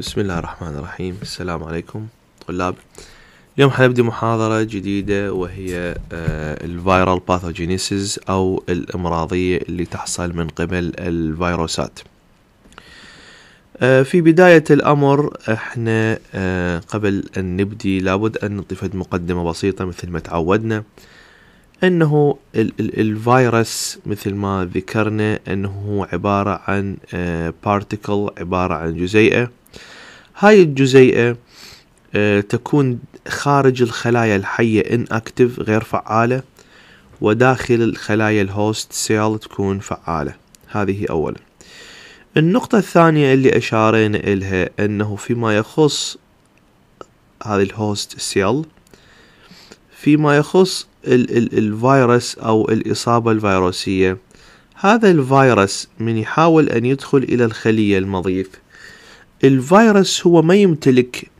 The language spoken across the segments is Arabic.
بسم الله الرحمن الرحيم السلام عليكم طلاب اليوم حنبدي محاضرة جديدة وهي الفيرال آه، باثوجينيسيس أو الأمراضية اللي تحصل من قبل الفيروسات آه، في بداية الأمر احنا آه، قبل أن نبدي لابد أن نضيف مقدمة بسيطة مثل ما تعودنا أنه الفيروس مثل ما ذكرنا أنه عبارة عن بارتيكل عبارة عن جزيئة هاي الجزيئة آه، تكون خارج الخلايا الحية inactive غير فعالة وداخل الخلايا الهوست سيل تكون فعالة هذه أولا النقطة الثانية اللي أشارينا إلها أنه فيما يخص هذه الهوست سيل فيما يخص ال ال الفيروس أو الإصابة الفيروسية هذا الفيروس من يحاول أن يدخل إلى الخلية المضيف الفيروس هو ما يمتلك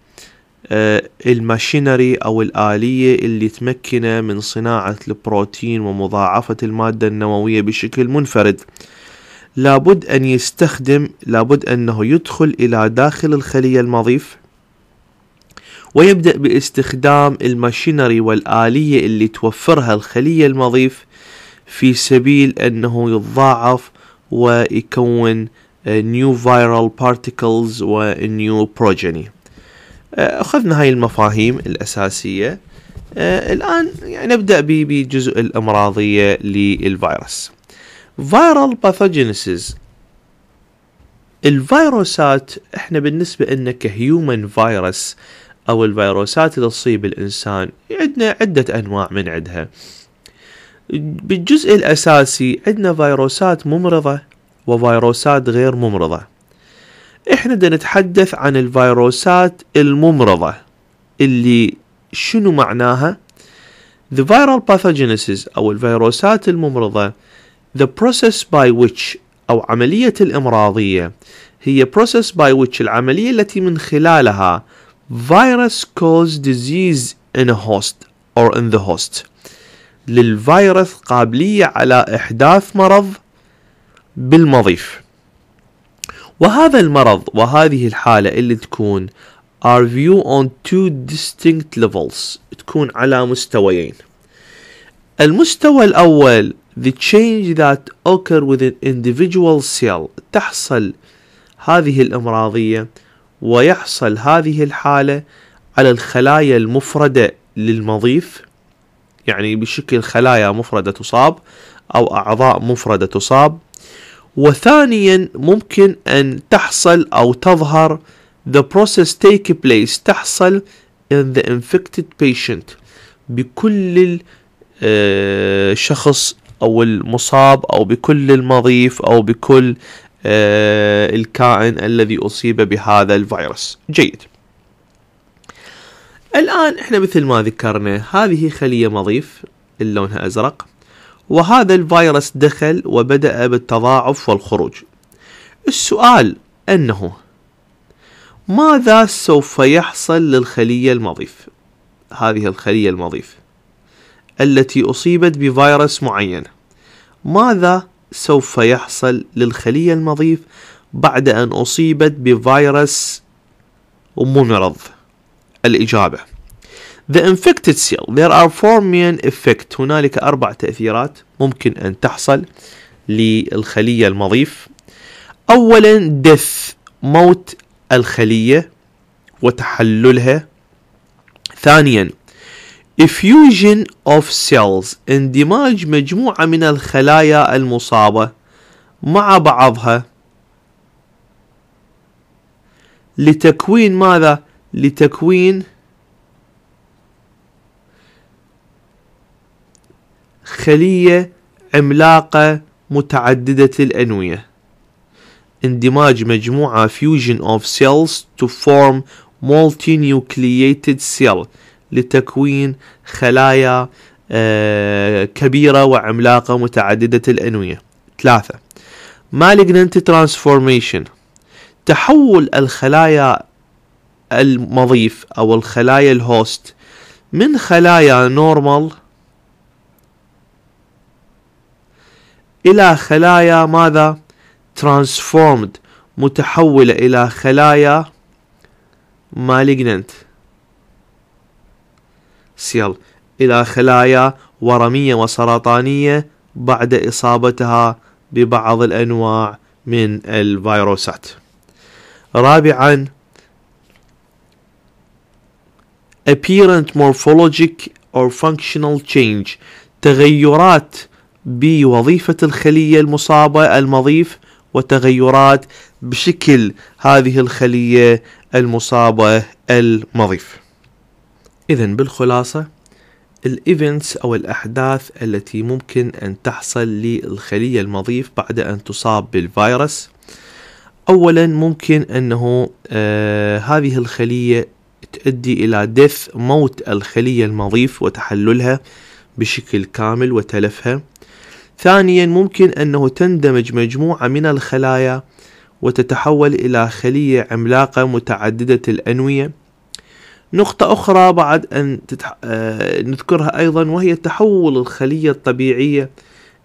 آه، الماشينري أو الآلية اللي تمكنه من صناعة البروتين ومضاعفة المادة النووية بشكل منفرد لابد أن يستخدم لابد أنه يدخل إلى داخل الخلية المضيف ويبدأ باستخدام الماشينري والآلية اللي توفرها الخلية المضيف في سبيل أنه يتضاعف ويكون نيو فايرال بارتيكلز ونيو بروجيني اخذنا هاي المفاهيم الاساسيه آه، الان يعني نبدا بجزء الامراضيه للفيروس فايرال باثوجينيسيس الفيروسات احنا بالنسبه لنا كهيومن فيروس او الفيروسات اللي تصيب الانسان عندنا عده انواع من عندها بالجزء الاساسي عندنا فيروسات ممرضه وفيروسات غير ممرضة احنا دا نتحدث عن الفيروسات الممرضة اللي شنو معناها The viral pathogenesis أو الفيروسات الممرضة The process by which أو عملية الإمراضية هي process by which العملية التي من خلالها virus cause disease in a host or in the host للفيروس قابلية على إحداث مرض بالمضيف وهذا المرض وهذه الحالة اللي تكون are viewed on two distinct levels تكون على مستويين المستوى الأول the change that occur within individual cell تحصل هذه الأمراضية ويحصل هذه الحالة على الخلايا المفردة للمضيف يعني بشكل خلايا مفردة تصاب أو أعضاء مفردة تصاب وثانيا ممكن أن تحصل أو تظهر the process take place تحصل in the infected patient بكل الشخص آه، أو المصاب أو بكل المضيف أو بكل آه، الكائن الذي أصيب بهذا الفيروس جيد الآن احنا مثل ما ذكرنا هذه خلية مضيف اللي لونها أزرق وهذا الفيروس دخل وبدأ بالتضاعف والخروج السؤال أنه ماذا سوف يحصل للخلية المضيف هذه الخلية المضيف التي أصيبت بفيروس معين ماذا سوف يحصل للخلية المضيف بعد أن أصيبت بفيروس ممرض الإجابة The infected cell there are four main effects. هنالك أربع تأثيرات ممكن أن تحصل للخلية المضيف أولا death موت الخلية وتحللها ثانيا effusion of cells اندماج مجموعة من الخلايا المصابة مع بعضها لتكوين ماذا؟ لتكوين خلية عملاقة متعددة الأنوية اندماج مجموعة fusion of cells to form multinucleated cell لتكوين خلايا آه، كبيرة وعملاقة متعددة الأنوية ثلاثة malignant transformation تحول الخلايا المضيف أو الخلايا الهوست من خلايا نورمال إلى خلايا ماذا transformed متحولة إلى خلايا malignant سيل إلى خلايا ورمية وسرطانية بعد إصابتها ببعض الأنواع من الفيروسات رابعا apparent morphologic or functional change تغيرات بوظيفة الخلية المصابة المضيف وتغيرات بشكل هذه الخلية المصابة المضيف إذا بالخلاصة الايفنتس او الاحداث التي ممكن ان تحصل للخليه المضيف بعد ان تصاب بالفيروس اولا ممكن انه آه هذه الخليه تؤدي الى دث موت الخليه المضيف وتحللها بشكل كامل وتلفها ثانيا ممكن أنه تندمج مجموعة من الخلايا وتتحول إلى خلية عملاقة متعددة الأنوية نقطة أخرى بعد أن تتح... آه... نذكرها أيضا وهي تحول الخلية الطبيعية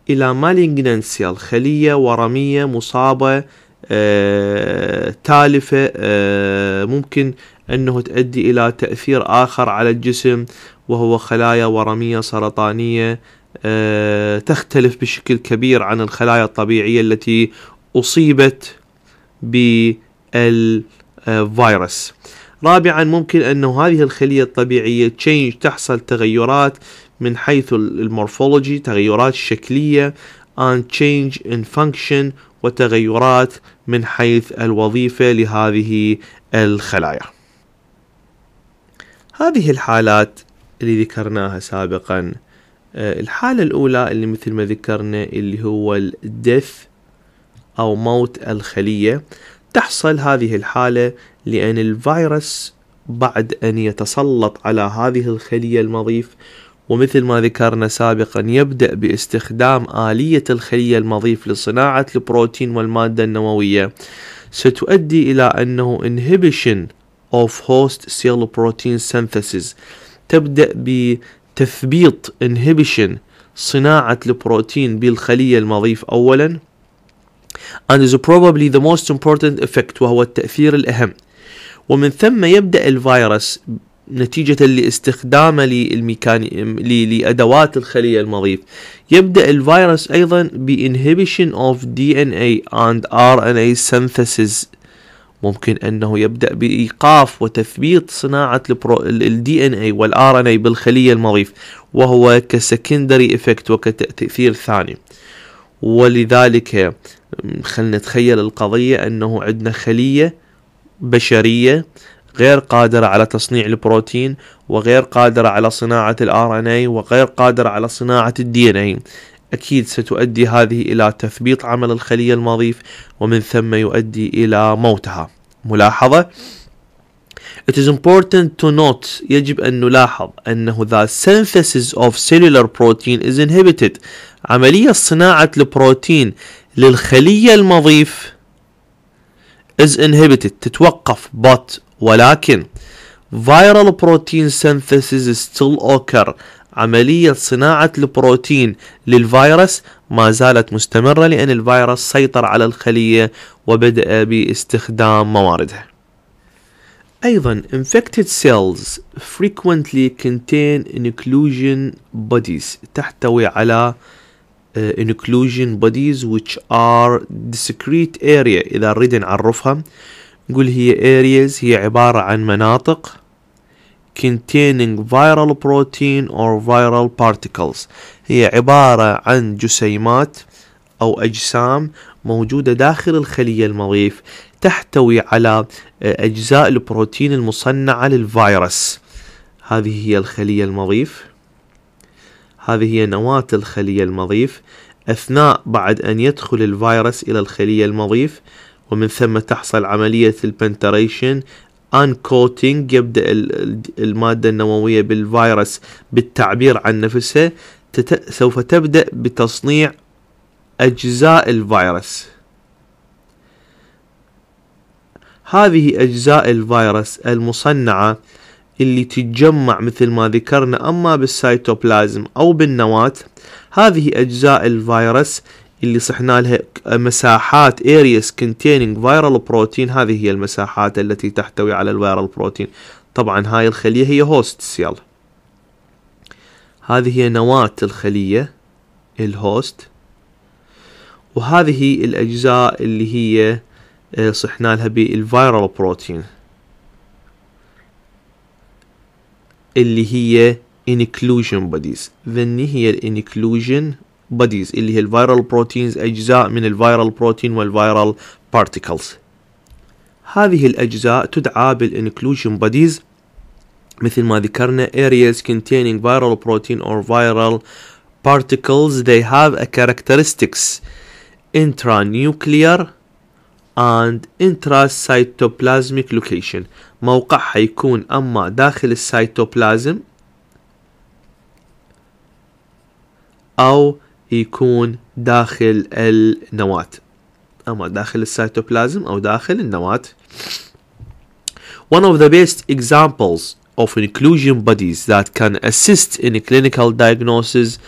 إلى مالينجنسيال خلية ورمية مصابة آه... تالفة آه... ممكن أنه تؤدي إلى تأثير آخر على الجسم وهو خلايا ورمية سرطانية آه، تختلف بشكل كبير عن الخلايا الطبيعية التي أصيبت بالفيروس رابعا ممكن أنه هذه الخلية الطبيعية تشينج تحصل تغيرات من حيث المورفولوجي تغيرات شكلية and change in function وتغيرات من حيث الوظيفة لهذه الخلايا هذه الحالات اللي ذكرناها سابقا آه، الحالة الأولى اللي مثل ما ذكرنا اللي هو الدث أو موت الخلية تحصل هذه الحالة لأن الفيروس بعد أن يتسلط على هذه الخلية المضيف ومثل ما ذكرنا سابقا يبدأ باستخدام آلية الخلية المضيف لصناعة البروتين والمادة النووية ستؤدي إلى أنه inhibition of host cell protein synthesis تبدأ تثبيط inhibition صناعة البروتين بالخلية المضيف أولا and is probably the most important effect وهو التأثير الأهم ومن ثم يبدأ الفيروس نتيجة لاستخدامه للميكاني... لأدوات الخلية المضيف يبدأ الفيروس أيضا بإنهبيشن of DNA and RNA synthesis ممكن انه يبدا بايقاف وتثبيت صناعه الدي ان اي والار ان اي بالخليه المضيف وهو كسكندري افكت وكتاثير ثاني ولذلك خلينا نتخيل القضيه انه عندنا خليه بشريه غير قادرة على تصنيع البروتين وغير قادرة على صناعة الار ان اي وغير قادرة على صناعة الدي ان اي أكيد ستؤدي هذه إلى تثبيط عمل الخلية المضيف ومن ثم يؤدي إلى موتها ملاحظة It is important to note يجب أن نلاحظ أنه the synthesis of cellular protein is inhibited عملية صناعة البروتين للخلية المضيف is inhibited تتوقف but ولكن viral protein synthesis still occur عملية صناعة البروتين للفيروس ما زالت مستمرة لأن الفيروس سيطر على الخلية وبدأ باستخدام مواردها أيضا infected cells frequently contain inclusion bodies تحتوي على آه، inclusion bodies which are discrete area إذا نريد نعرفها نقول هي areas هي عبارة عن مناطق containing viral protein or viral particles هي عبارة عن جسيمات أو أجسام موجودة داخل الخلية المضيف تحتوي على آه، أجزاء البروتين المصنعة للفيروس هذه هي الخلية المضيف هذه هي نواة الخلية المضيف أثناء بعد أن يدخل الفيروس إلى الخلية المضيف ومن ثم تحصل عملية البنتريشن كوتينج يبدا الماده النوويه بالفيروس بالتعبير عن نفسها تت... سوف تبدا بتصنيع اجزاء الفيروس هذه اجزاء الفيروس المصنعه اللي تتجمع مثل ما ذكرنا اما بالسيتوبلازم او بالنواة هذه اجزاء الفيروس اللي صحنا لها مساحات areas containing viral protein هذه هي المساحات التي تحتوي على الفيرال بروتين طبعا هاي الخلية هي هوست يلا هذه هي نواة الخلية الهوست وهذه الأجزاء اللي هي آه، صحنا لها بالفيرال بروتين اللي هي inclusion bodies ذني هي الانكلوجن بوديز اللي هي الفيرال بروتينز أجزاء من الفيرال بروتين والفيرال بارتيكلز هذه الأجزاء تدعى بالانكلوجن بوديز مثل ما ذكرنا areas containing viral protein or viral particles they have a characteristics intranuclear and intracytoplasmic location موقعها يكون أما داخل السيتوبلازم أو يكون داخل النواة أما داخل السيتوبلازم أو داخل النواة One of the best examples of inclusion bodies that can assist in clinical diagnosis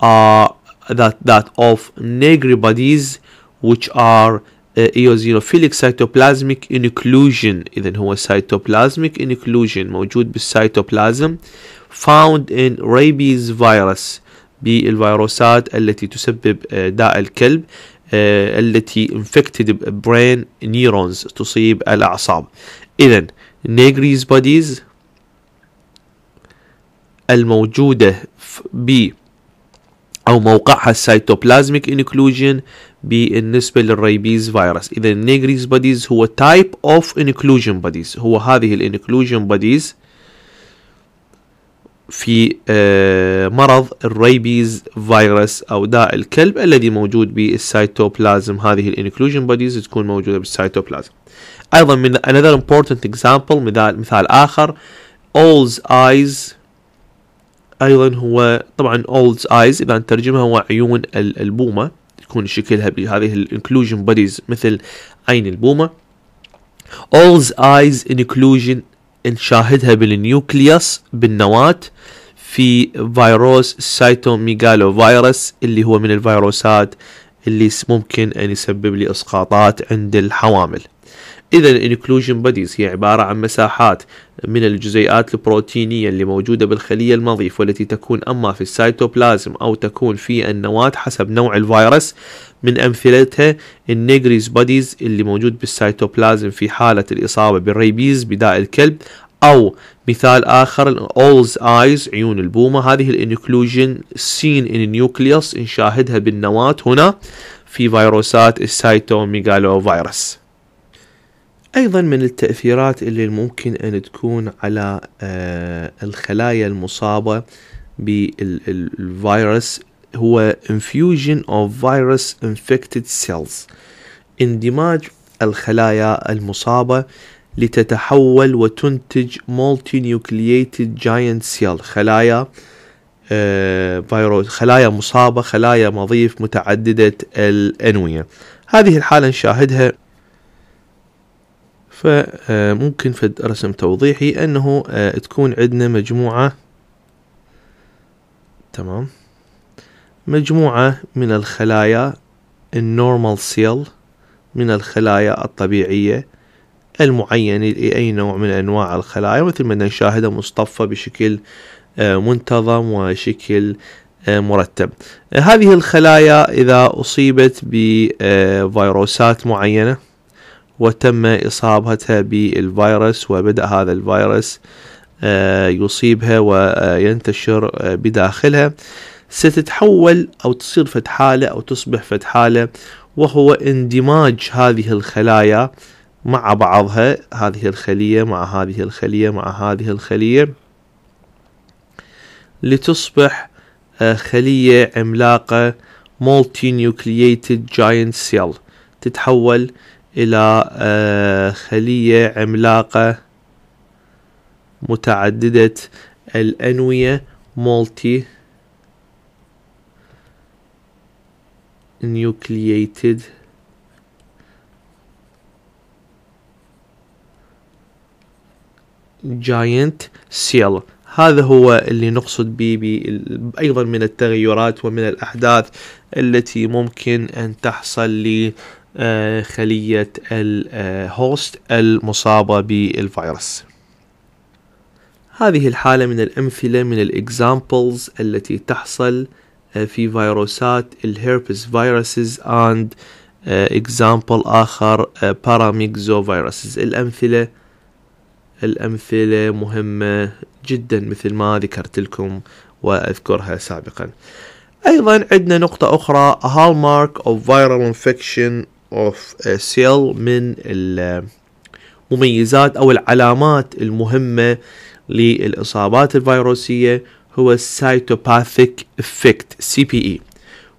are that, that of Negri bodies which are eosinophilic cytoplasmic inclusion إذا هو cytoplasmic inclusion موجود بالسيتوبلازم found in rabies virus بالفيروسات التي تسبب آه، داء الكلب آه، التي infected brain neurons تصيب الأعصاب إذا نيجريز بوديز الموجودة ب أو موقعها السيتوبلازميك انكلوجين بالنسبة للريبيز فيروس إذا النيجريز بوديز هو تايب أوف انكلوجين بوديز هو هذه الانكلوجين بوديز في آه، مرض الريبيز فيروس او داء الكلب الذي موجود بالسيتوبلازم هذه الانكلوجن بوديز تكون موجوده بالسيتوبلازم ايضا من another important example مثال مثال اخر اولز ايز ايضا هو طبعا اولز ايز اذا نترجمها هو عيون البومه تكون شكلها بهذه الانكلوجن بوديز مثل عين البومه All's eyes inclusion نشاهدها بالنيوكليوس بالنواة في فيروس سايتوميغالو فيروس اللي هو من الفيروسات اللي ممكن أن يسبب لي إسقاطات عند الحوامل إذا الانكلوجن بوديز هي عبارة عن مساحات من الجزيئات البروتينية اللي موجودة بالخلية المضيف والتي تكون أما في السيتوبلازم أو تكون في النواة حسب نوع الفيروس من أمثلتها النيجريز بوديز اللي موجود بالسيتوبلازم في حالة الإصابة بالريبيز بداء الكلب او مثال اخر الاولز ايز عيون البومه هذه الانكلوجن سين ان نيوكليوس نشاهدها بالنواه هنا في فيروسات فيروس ايضا من التاثيرات اللي ممكن ان تكون على آه، الخلايا المصابه بالفيروس هو infusion of virus infected cells اندماج الخلايا المصابة لتتحول وتنتج multi nucleated giant cell خلايا آه، فيروس خلايا مصابة خلايا مضيف متعددة الأنوية هذه الحالة نشاهدها فممكن فد رسم توضيحي انه آه، تكون عندنا مجموعة تمام مجموعة من الخلايا النورمال سيل من الخلايا الطبيعية المعينة لأي نوع من أنواع الخلايا مثل ما نشاهدها مصطفى بشكل آه، منتظم وشكل آه، مرتب هذه الخلايا إذا أصيبت بفيروسات معينة وتم إصابتها بالفيروس وبدأ هذا الفيروس آه، يصيبها وينتشر آه، بداخلها ستتحول أو تصير فتحالة أو تصبح فتحالة وهو اندماج هذه الخلايا مع بعضها هذه الخلية مع هذه الخلية مع هذه الخلية لتصبح آه، خلية عملاقة multi nucleated giant cell تتحول إلى آه، خلية عملاقة متعددة الأنوية مولتي nucleated giant cell هذا هو اللي نقصد به أيضا من التغيرات ومن الأحداث التي ممكن أن تحصل لي آه، خلية الهوست آه، المصابة بالفيروس هذه الحالة من الأمثلة من الإكزامبلز التي تحصل آه، في فيروسات الهيربس فيروسز and إكزامبل آخر باراميكزو فيروسز الأمثلة الأمثلة مهمة جدا مثل ما ذكرت لكم وأذكرها سابقا أيضا عندنا نقطة أخرى هالمارك of viral infection اوف سيل uh, من المميزات uh, او العلامات المهمه للاصابات الفيروسيه هو السيتوباثيك افكت سي بي اي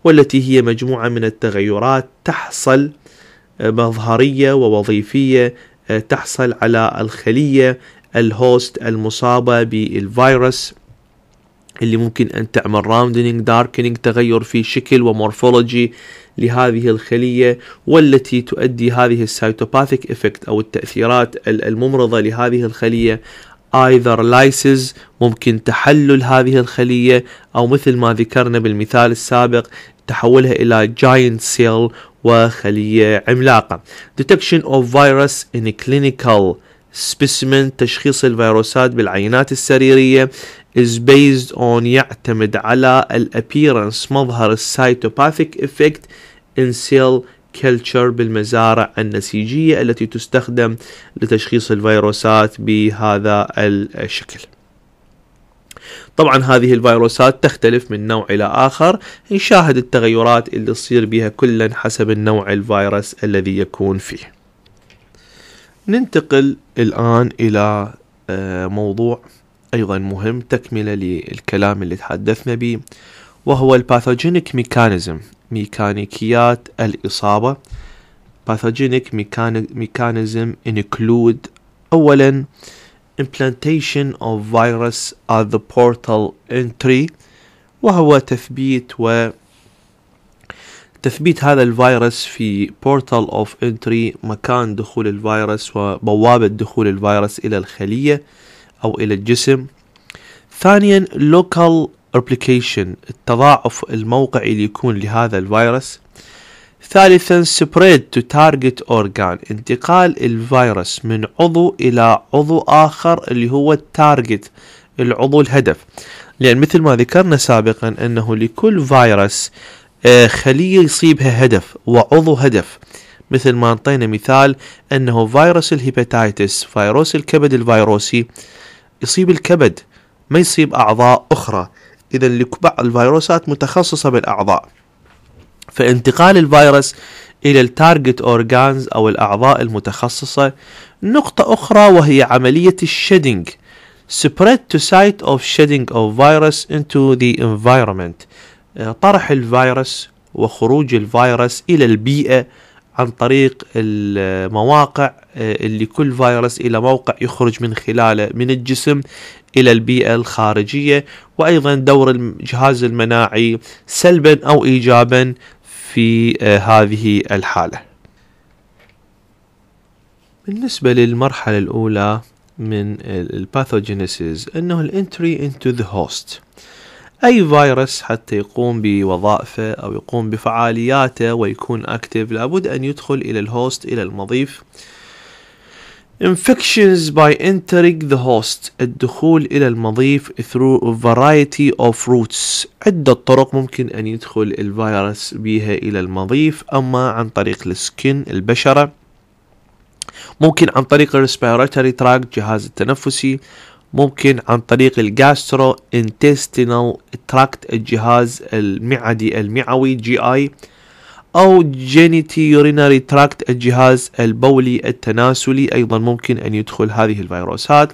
والتي هي مجموعه من التغيرات تحصل uh, مظهريه ووظيفيه تحصل على الخليه الهوست المصابه بالفيروس اللي ممكن ان تعمل راوندنج داركنينج تغير في شكل ومورفولوجي لهذه الخلية والتي تؤدي هذه السيتوباثيك إفكت أو التأثيرات الممرضة لهذه الخلية either lysis ممكن تحلل هذه الخلية أو مثل ما ذكرنا بالمثال السابق تحولها إلى giant cell وخلية عملاقة detection of virus in clinical specimen تشخيص الفيروسات بالعينات السريرية is based on يعتمد على appearance مظهر السيتوباثيك effect in cell culture بالمزارع النسيجية التي تستخدم لتشخيص الفيروسات بهذا الشكل طبعا هذه الفيروسات تختلف من نوع إلى آخر نشاهد التغيرات اللي تصير بها كلا حسب النوع الفيروس الذي يكون فيه ننتقل الآن إلى آه، موضوع أيضا مهم تكملة للكلام اللي تحدثنا به وهو الباثوجينيك ميكانيزم ميكانيكيات الإصابة باثوجينيك ميكانيزم include أولا implantation of virus at the portal entry وهو تثبيت و تثبيت هذا الفيروس في portal of entry مكان دخول الفيروس وبوابة دخول الفيروس إلى الخلية أو إلى الجسم ثانيا local replication التضاعف الموقعي اللي يكون لهذا الفيروس ثالثا spread to target organ انتقال الفيروس من عضو إلى عضو آخر اللي هو التارجت العضو الهدف لأن مثل ما ذكرنا سابقا أنه لكل فيروس آه، خلية يصيبها هدف وعضو هدف مثل ما انطينا مثال أنه فيروس الهيباتيتس فيروس الكبد الفيروسي يصيب الكبد ما يصيب أعضاء أخرى إذا الفيروسات متخصصة بالأعضاء فانتقال الفيروس إلى التارجت أورجانز أو الأعضاء المتخصصة نقطة أخرى وهي عملية الشيدنج spread to site of shedding of virus into the environment آه، طرح الفيروس وخروج الفيروس إلى البيئة عن طريق المواقع آه، اللي كل فيروس إلى موقع يخرج من خلاله من الجسم إلى البيئة الخارجية وأيضا دور الجهاز المناعي سلبا أو إيجابا في آه، هذه الحالة بالنسبة للمرحلة الأولى من الباثوجينيسيس أنه الانتري انتو ذا هوست أي فيروس حتى يقوم بوظائفه أو يقوم بفعالياته ويكون أكتف لابد أن يدخل إلى الهوست إلى المضيف infections by entering the host الدخول إلى المضيف through variety of routes عدة طرق ممكن أن يدخل الفيروس بها إلى المضيف أما عن طريق السكن البشرة ممكن عن طريق respiratory tract جهاز التنفسي ممكن عن طريق الجاسترو انتستينال تراكت الجهاز المعدي المعوي جي اي أو جينيتيوريناري تراكت الجهاز البولي التناسلي أيضا ممكن أن يدخل هذه الفيروسات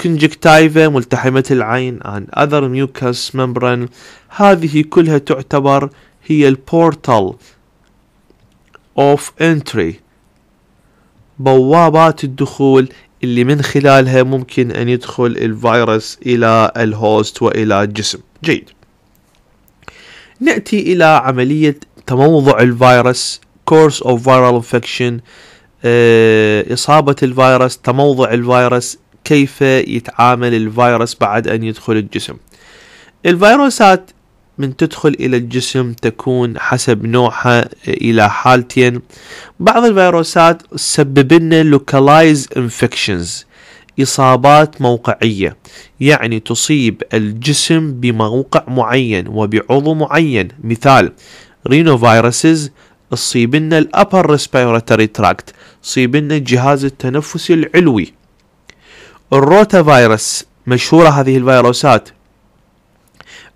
كونجكتايفا ملتحمة العين عن أذر ميوكاس ممبران هذه كلها تعتبر هي البورتال اوف انتري بوابات الدخول اللي من خلالها ممكن أن يدخل الفيروس إلى الهوست وإلى الجسم جيد نأتي إلى عملية تموضع الفيروس كورس اوف فايرال انفكشن اصابه الفيروس تموضع الفيروس كيف يتعامل الفيروس بعد ان يدخل الجسم الفيروسات من تدخل إلى الجسم تكون حسب نوعها آه، إلى حالتين بعض الفيروسات تسبب لنا localized infections إصابات موقعية يعني تصيب الجسم بموقع معين وبعضو معين مثال رينوفيروسز تصيبن الابر ريسبيرتوري تراكت تصيبن الجهاز التنفسي العلوي الروتا فيروس مشهورة هذه الفيروسات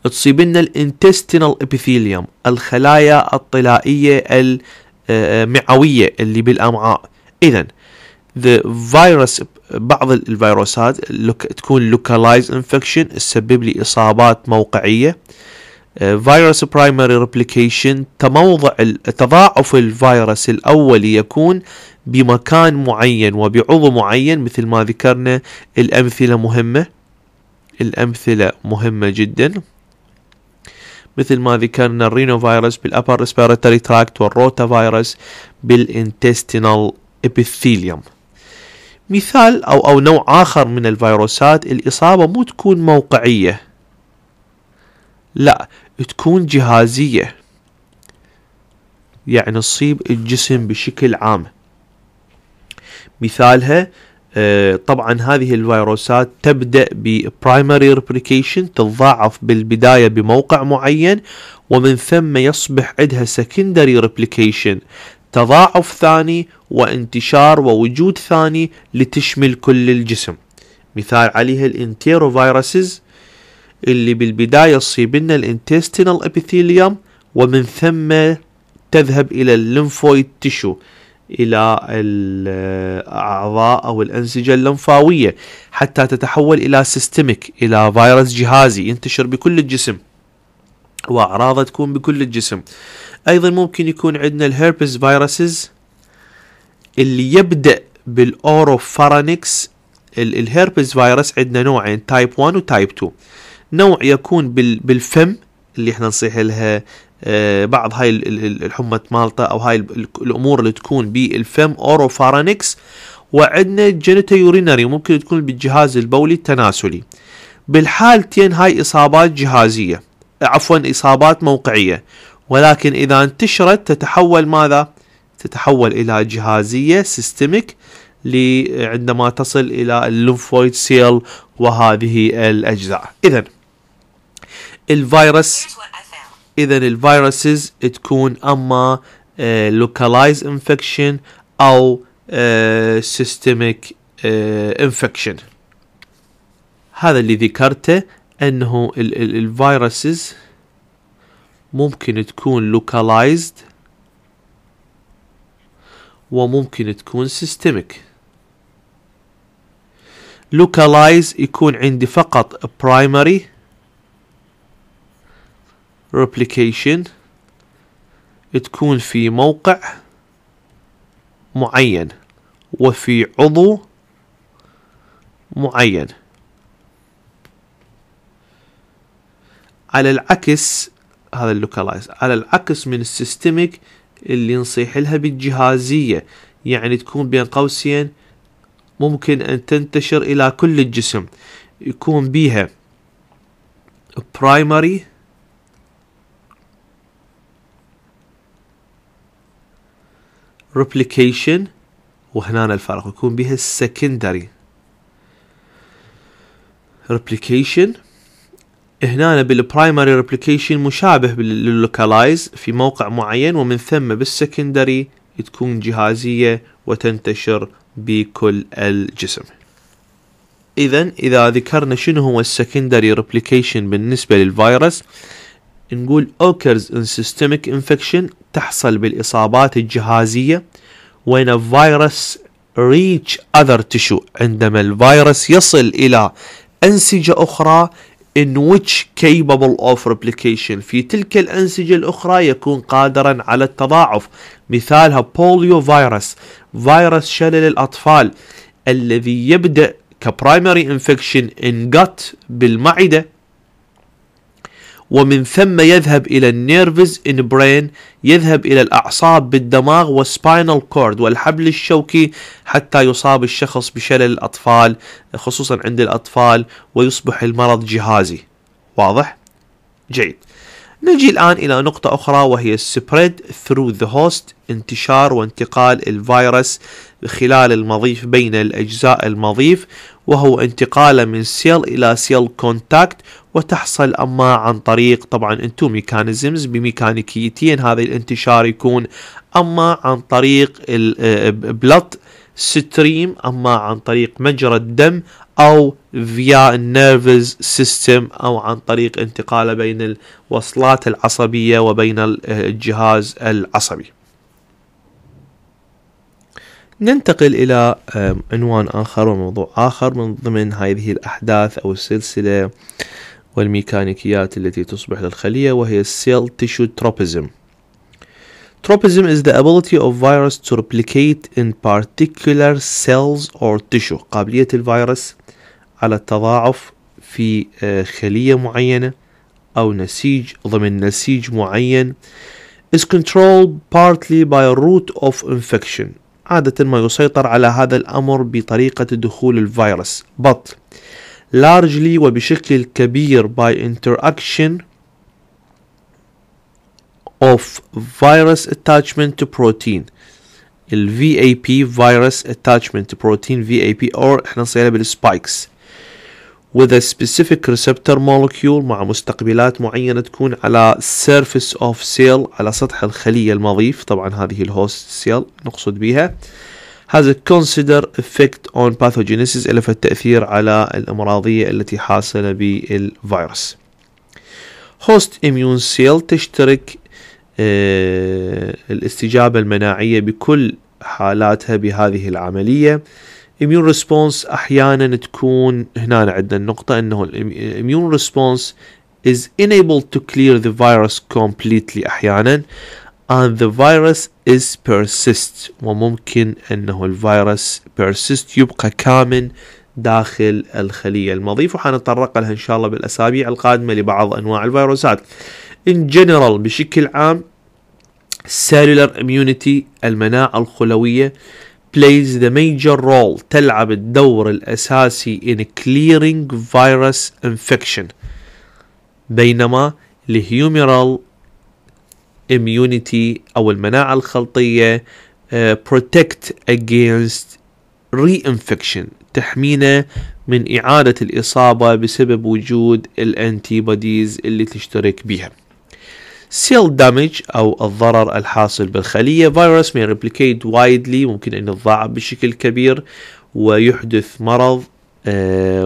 تصيبن الانتستينال ابيثيليوم الخلايا الطلائية المعوية اللي بالامعاء اذا فيروس بعض الفيروسات تكون لوكالايز انفكشن تسبب لي اصابات موقعيه فيروس برايمري ريبليكيشن تموضع تضاعف الفيروس الأولي يكون بمكان معين وبعضو معين مثل ما ذكرنا الأمثلة مهمة الأمثلة مهمة جدا مثل ما ذكرنا الرينو فيروس بالأبر ريسبيرتوري تراكت والروتا فيروس بالانتستينال ابيثيليوم مثال أو أو نوع آخر من الفيروسات الإصابة مو تكون موقعية لا تكون جهازية يعني تصيب الجسم بشكل عام مثالها آه، طبعا هذه الفيروسات تبدأ ببرايمري ريبليكيشن تتضاعف بالبداية بموقع معين ومن ثم يصبح عندها سكندري ريبليكيشن تضاعف ثاني وانتشار ووجود ثاني لتشمل كل الجسم مثال عليها فيروسز اللي بالبداية تصيب لنا الانتستينال ابيثيليوم ومن ثم تذهب إلى الليمفويد تشو إلى الأعضاء أو الأنسجة اللمفاوية حتى تتحول إلى سيستميك إلى فيروس جهازي ينتشر بكل الجسم وأعراضه تكون بكل الجسم أيضا ممكن يكون عندنا الهيربس فيروسز اللي يبدأ بالأوروفارانكس الهيربس فيروس عندنا نوعين تايب 1 وتايب 2 نوع يكون بالفم اللي احنا نصيح لها آه، بعض هاي الحمى مالطة او هاي الامور اللي تكون بالفم اوروفارانكس وعندنا جينيتا يورينري ممكن تكون بالجهاز البولي التناسلي بالحالتين هاي اصابات جهازيه عفوا اصابات موقعيه ولكن اذا انتشرت تتحول ماذا تتحول الى جهازيه سيستميك عندما تصل الى اللمفويد سيل وهذه الاجزاء اذا الفيروس اذا الفيروسز تكون اما لوكالايز آه، انفكشن او سيستميك uh, انفكشن uh, هذا اللي ذكرته انه الفيروسز ممكن تكون لوكالايزد وممكن تكون سيستميك لوكالايز يكون عندي فقط برايمري replication تكون في موقع معين وفي عضو معين على العكس هذا اللوكالايز على العكس من السيستميك اللي نصيح لها بالجهازية يعني تكون بين قوسين ممكن أن تنتشر إلى كل الجسم يكون بيها primary replication وهنا الفرق يكون بها السكندري replication هنا بالبرايمري replication مشابه لللوكالايز في موقع معين ومن ثم بالسكندري تكون جهازية وتنتشر بكل الجسم إذا إذا ذكرنا شنو هو السكندري replication بالنسبة للفيروس نقول occurs in systemic infection تحصل بالإصابات الجهازية when a virus reach other tissue عندما الفيروس يصل إلى أنسجة أخرى in which capable of replication في تلك الأنسجة الأخرى يكون قادرا على التضاعف مثالها بوليو فيروس فيروس شلل الأطفال الذي يبدأ كبرايمري انفكشن ان جت بالمعدة ومن ثم يذهب إلى النيرفز إن برين يذهب إلى الأعصاب بالدماغ والسباينال كورد والحبل الشوكي حتى يصاب الشخص بشلل الأطفال خصوصا عند الأطفال ويصبح المرض جهازي واضح؟ جيد نجي الآن إلى نقطة أخرى وهي spread through the host انتشار وانتقال الفيروس خلال المضيف بين الأجزاء المضيف وهو انتقاله من سيل إلى سيل كونتاكت وتحصل أما عن طريق طبعا انتو ميكانيزمز بميكانيكيتين هذا الانتشار يكون أما عن طريق البلط ستريم آه، آه، أما عن طريق مجرى الدم او فيا النيرفز سيستم او عن طريق انتقاله بين الوصلات العصبيه وبين آه، الجهاز العصبي ننتقل إلى عنوان آخر وموضوع آخر من ضمن هذه الأحداث أو السلسلة والميكانيكيات التي تصبح للخلية وهي Cell Tissue Tropism Tropism is the ability of virus to replicate in particular cells or tissue قابلية الفيروس على التضاعف في خلية معينة أو نسيج ضمن نسيج معين is controlled partly by a of infection عادة ما يسيطر على هذا الأمر بطريقة دخول الفيروس but largely وبشكل كبير by interaction of virus attachment to protein ال VAP virus attachment to protein VAP or احنا نصيرها بالسبايكس with a specific receptor molecule مع مستقبلات معينة تكون على surface of cell على سطح الخلية المضيف طبعا هذه الهوست cell نقصد بها has a consider effect on pathogenesis له التأثير على الأمراضية التي حاصلة بالفيروس host immune cell تشترك آه، الاستجابة المناعية بكل حالاتها بهذه العملية الاميون ريسبونس احيانا تكون هنا عندنا النقطه انه الاميون ريسبونس is enabled to clear the virus completely احيانا and the virus is persist وممكن انه الفيروس persist يبقى كامن داخل الخلية المضيف وحنتطرق لها إن شاء الله بالأسابيع القادمة لبعض أنواع الفيروسات In general بشكل عام cellular immunity المناعة الخلوية plays the major role تلعب الدور الأساسي in clearing virus infection بينما الهيوميرال immunity أو المناعة الخلطية uh, protect against reinfection تحمينا من إعادة الإصابة بسبب وجود الأنتي اللي تشترك بها سيل دامج أو الضرر الحاصل بالخلية فيروس may replicate وايدلي ممكن أن يتضاعف بشكل كبير ويحدث مرض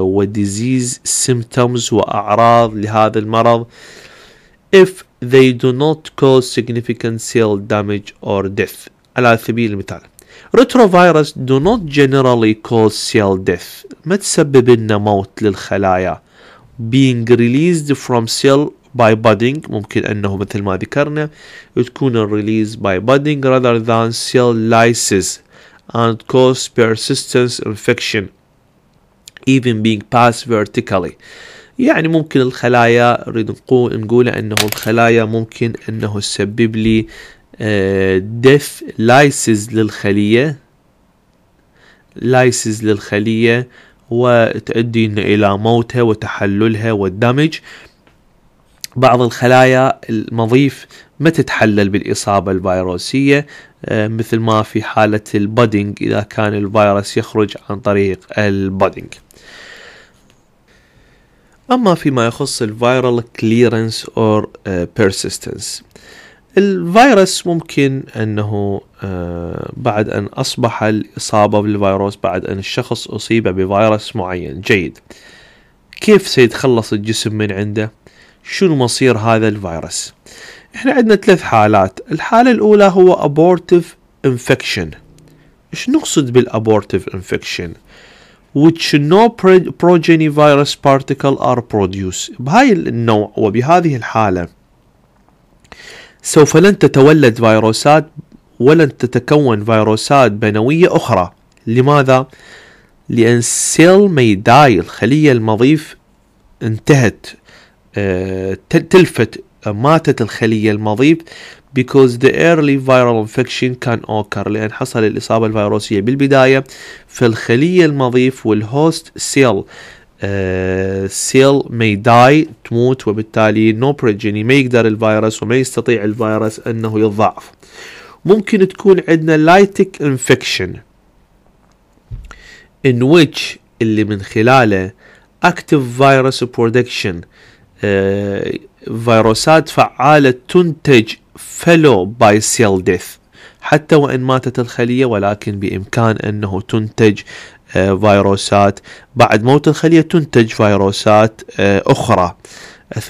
وديزيز symptoms وأعراض لهذا المرض if they do not cause significant cell damage or death على سبيل المثال retrovirus do not generally cause cell death ما تسبب لنا موت للخلايا being released from cell باي بادينج ممكن انه مثل ما ذكرنا تكون الريليز باي بادينج rather than cell lysis and cause persistence infection even being passed vertically يعني ممكن الخلايا نريد نقول انه الخلايا ممكن انه تسبب لي ديف آه، لايسز للخلية لايسز للخلية وتؤدي إلى موتها وتحللها والدمج بعض الخلايا المضيف ما تتحلل بالإصابة الفيروسية آه، مثل ما في حالة البادنج إذا كان الفيروس يخرج عن طريق البادنج أما فيما يخص الفيرال كليرنس أو بيرسيستنس آه، الفيروس ممكن أنه آه، بعد أن أصبح الإصابة بالفيروس بعد أن الشخص أصيب بفيروس معين جيد كيف سيتخلص الجسم من عنده؟ شنو مصير هذا الفيروس احنا عندنا ثلاث حالات الحالة الأولى هو abortive infection ايش نقصد بالابورتيف انفكشن which no progeny virus particle are produced بهاي النوع وبهذه الحالة سوف لن تتولد فيروسات ولن تتكون فيروسات بنوية أخرى لماذا؟ لأن سيل die الخلية المضيف انتهت آه، تلفت آه، ماتت الخلية المضيف because the early viral infection can occur لأن حصل الإصابة الفيروسية بالبداية في الخلية المضيف والهوست سيل سيل may die تموت وبالتالي no progeny ما يقدر الفيروس وما يستطيع الفيروس أنه يتضاعف ممكن تكون عندنا lytic infection in which اللي من خلاله active virus production آه، فيروسات فعالة تنتج فلو باي سيل ديث حتى وإن ماتت الخلية ولكن بإمكان أنه تنتج آه، فيروسات بعد موت الخلية تنتج فيروسات آه، أخرى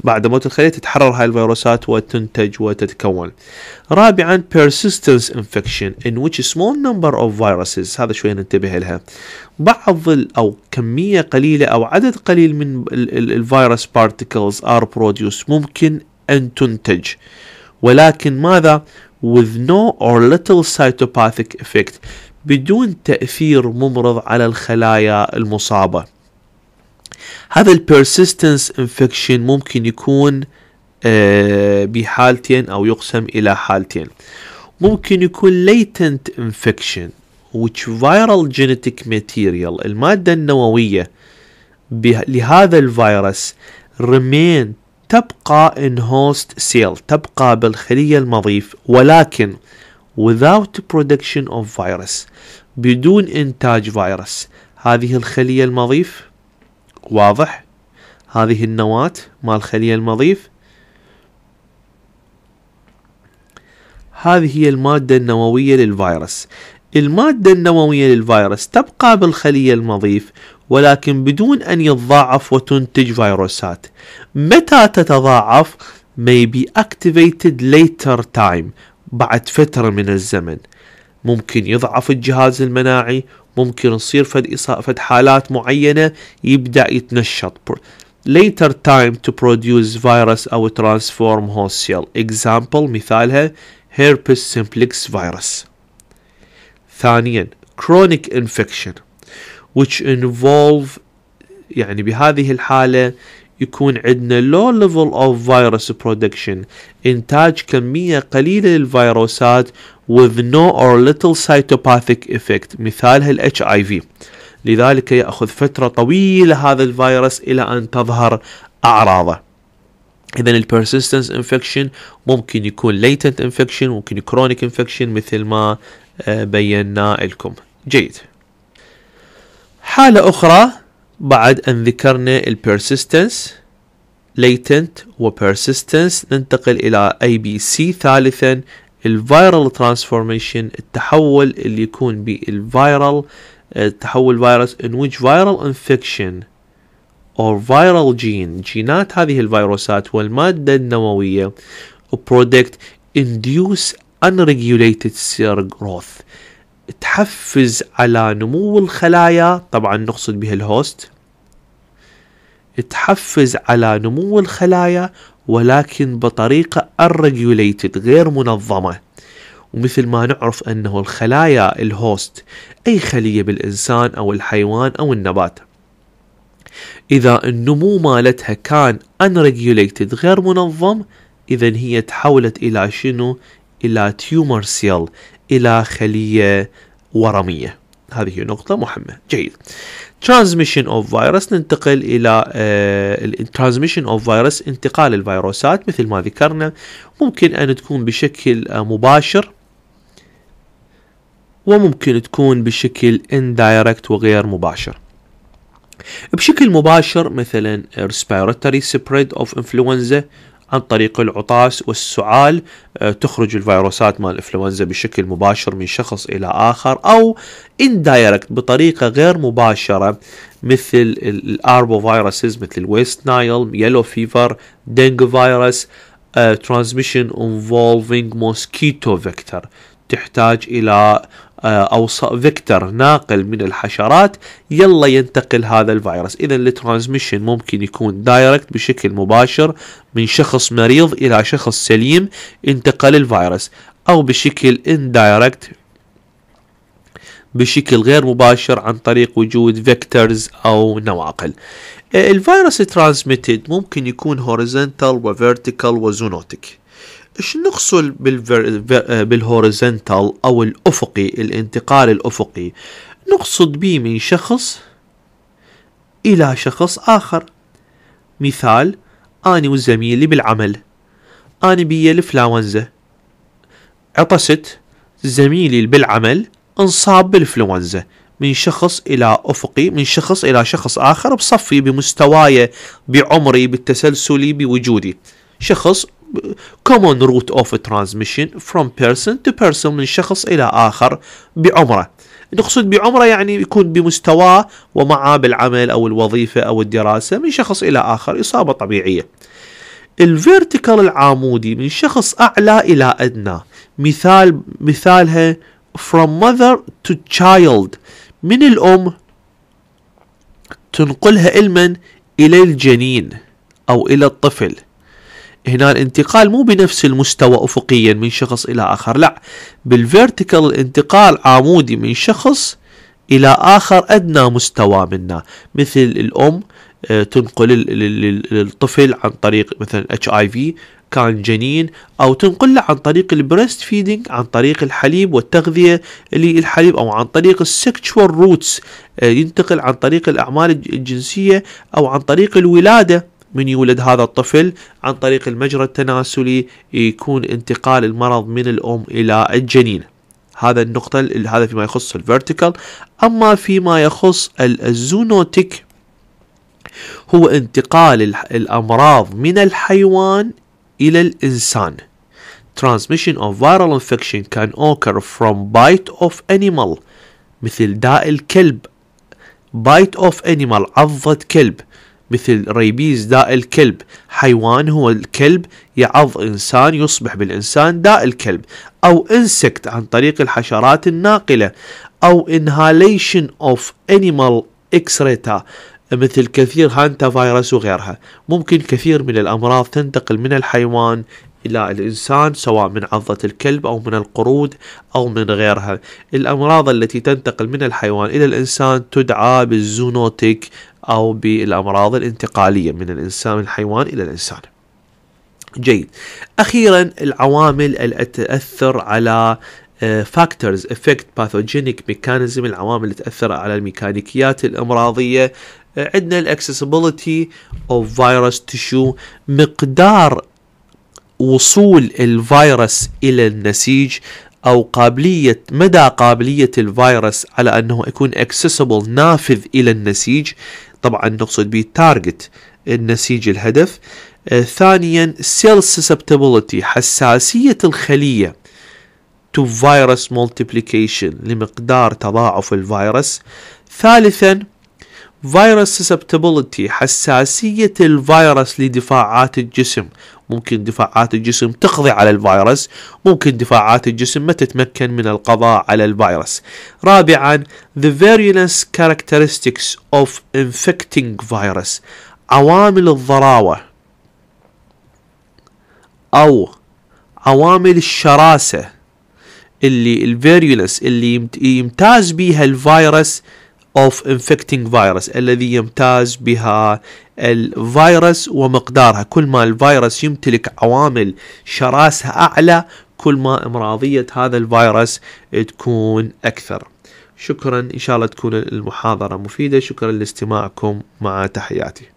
بعد موت الخلية تتحرر هاي الفيروسات وتنتج وتتكون رابعا persistence infection in which small number of viruses هذا شوي ننتبه لها بعض أو كمية قليلة أو عدد قليل من الفيروس particles are produced ممكن أن تنتج ولكن ماذا with no or little cytopathic effect بدون تأثير ممرض على الخلايا المصابة هذا persistence infection ممكن يكون آه، بحالتين او يقسم الى حالتين ممكن يكون latent infection which viral genetic material المادة النووية لهذا الفيروس remain تبقى in host cell تبقى بالخلية المضيف ولكن without production of virus بدون إنتاج فيروس هذه الخلية المضيف واضح هذه النواة مال خلية المضيف هذه هي المادة النووية للفيروس المادة النووية للفيروس تبقى بالخلية المضيف ولكن بدون أن يتضاعف وتنتج فيروسات متى تتضاعف may be activated later time بعد فترة من الزمن ممكن يضعف الجهاز المناعي ممكن يصير فد فد حالات معينه يبدا يتنشط later time to produce virus او transform host cell example مثالها herpes simplex virus ثانيا chronic infection which involve يعني بهذه الحالة يكون عندنا low level of virus production إنتاج كمية قليلة للفيروسات with no or little cytopathic effect مثالها ال HIV لذلك يأخذ فترة طويلة هذا الفيروس إلى أن تظهر أعراضه اذا persistence infection ممكن يكون latent infection ممكن chronic infection مثل ما بينا لكم جيد حالة أخرى بعد أن ذكرنا persistence latent و persistence ننتقل إلى ABC ثالثا الفيرال ترانسفورميشن التحول اللي يكون بالفيرال آه، تحول فيروس in which viral infection or viral gene جينات هذه الفيروسات والمادة النووية product induce unregulated cell growth تحفز على نمو الخلايا طبعا نقصد بها الهوست تحفز على نمو الخلايا ولكن بطريقة unregulated غير منظمة ومثل ما نعرف أنه الخلايا الهوست أي خلية بالإنسان أو الحيوان أو النبات إذا النمو مالتها كان unregulated غير منظم إذا هي تحولت إلى شنو؟ إلى tumor cell إلى خلية ورمية هذه نقطة مهمة جيد ترانزميشن اوف فيروس ننتقل الى الترانزميشن اوف فيروس انتقال الفيروسات مثل ما ذكرنا ممكن ان تكون بشكل آه، مباشر وممكن تكون بشكل indirect وغير مباشر بشكل مباشر مثلا respiratory spread of influenza عن طريق العطاس والسعال آه، تخرج الفيروسات مال الانفلونزا بشكل مباشر من شخص الى اخر او اندايركت بطريقه غير مباشره مثل الاربو فيروسز مثل الويست نايل يلو فيفر دينغ فيروس ترانسميشن انفولفينج موسكيتو فيكتور تحتاج الى آه، او فيكتور ناقل من الحشرات يلا ينتقل هذا الفيروس اذا الترانزميشن ممكن يكون دايركت بشكل مباشر من شخص مريض الى شخص سليم انتقل الفيروس او بشكل اندايركت بشكل غير مباشر عن طريق وجود فيكتورز او نواقل آه، الفيروس ترانسميتد ممكن يكون هوريزونتال وفيرتيكال وزونوتيك ايش نقصد بالهوريزنتال او الافقي الانتقال الافقي نقصد به من شخص الى شخص اخر مثال اني وزميلي بالعمل اني بيا الانفلونزا عطست زميلي بالعمل انصاب بالانفلونزا من شخص الى افقي من شخص الى شخص اخر بصفي بمستواي بعمري بالتسلسلي بوجودي شخص common route of transmission from person to person من شخص إلى آخر بعمره نقصد بعمره يعني يكون بمستواه ومعه بالعمل أو الوظيفة أو الدراسة من شخص إلى آخر إصابة طبيعية الفيرتيكال العامودي من شخص أعلى إلى أدنى مثال مثالها from mother to child من الأم تنقلها علما إلى الجنين أو إلى الطفل هنا الانتقال مو بنفس المستوى أفقيا من شخص إلى آخر لا بالفيرتيكال الانتقال عمودي من شخص إلى آخر أدنى مستوى منا مثل الأم آه، تنقل للطفل عن طريق مثلا اتش اي في كان جنين او تنقل له عن طريق البريست فيدنج عن طريق الحليب والتغذيه للحليب او عن طريق السكشوال روتس آه، ينتقل عن طريق الاعمال الجنسيه او عن طريق الولاده من يولد هذا الطفل عن طريق المجرى التناسلي يكون انتقال المرض من الأم إلى الجنين هذا النقطة هذا فيما يخص الفيرتيكال أما فيما يخص الزونوتيك هو انتقال الأمراض من الحيوان إلى الإنسان Transmission of viral infection can occur from bite of animal مثل داء الكلب bite of animal عضة كلب مثل ريبيز داء الكلب حيوان هو الكلب يعض إنسان يصبح بالإنسان داء الكلب أو إنسكت عن طريق الحشرات الناقلة أو inhalation of animal excreta مثل كثير هانتا فيروس وغيرها ممكن كثير من الأمراض تنتقل من الحيوان إلى الإنسان سواء من عضة الكلب أو من القرود أو من غيرها الأمراض التي تنتقل من الحيوان إلى الإنسان تدعى بالزونوتيك أو بالأمراض الانتقالية من الإنسان الحيوان إلى الإنسان جيد أخيرا العوامل التي تأثر على فاكتورز افكت باثوجينيك ميكانيزم العوامل اللي تاثر على الميكانيكيات الامراضيه آه، عندنا الاكسسبيليتي اوف فيروس تشو مقدار وصول الفيروس الى النسيج او قابليه مدى قابليه الفيروس على انه يكون اكسسبل نافذ الى النسيج طبعا نقصد به تارجت النسيج الهدف آه، ثانيا سيل سسبتابيلتي حساسية الخلية to virus multiplication لمقدار تضاعف الفيروس ثالثا فيروس سسبتابيلتي حساسية الفيروس لدفاعات الجسم ممكن دفاعات الجسم تقضي على الفيروس ممكن دفاعات الجسم ما تتمكن من القضاء على الفيروس رابعا the various characteristics of infecting virus عوامل الضراوة أو عوامل الشراسة اللي الفيريولس اللي يمتاز بيها الفيروس of infecting virus الذي يمتاز بها الفيروس ومقدارها كل ما الفيروس يمتلك عوامل شراسة أعلى كل ما امراضية هذا الفيروس تكون أكثر شكرا إن شاء الله تكون المحاضرة مفيدة شكرا لاستماعكم مع تحياتي